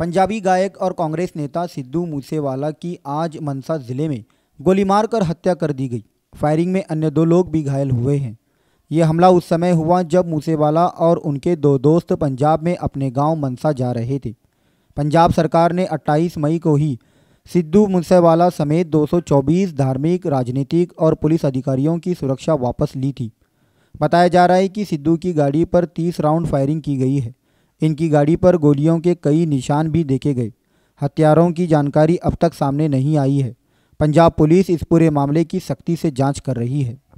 पंजाबी गायक और कांग्रेस नेता सिद्धू मूसेवाला की आज मनसा जिले में गोली मारकर हत्या कर दी गई फायरिंग में अन्य दो लोग भी घायल हुए हैं यह हमला उस समय हुआ जब मूसेवाला और उनके दो दोस्त पंजाब में अपने गांव मनसा जा रहे थे पंजाब सरकार ने 28 मई को ही सिद्धू मूसेवाला समेत 224 धार्मिक राजनीतिक और पुलिस अधिकारियों की सुरक्षा वापस ली थी बताया जा रहा है कि सिद्धू की गाड़ी पर 30 राउंड फायरिंग की गई है इनकी गाड़ी पर गोलियों के कई निशान भी देखे गए हथियारों की जानकारी अब तक सामने नहीं आई है पंजाब पुलिस इस पूरे मामले की सख्ती से जांच कर रही है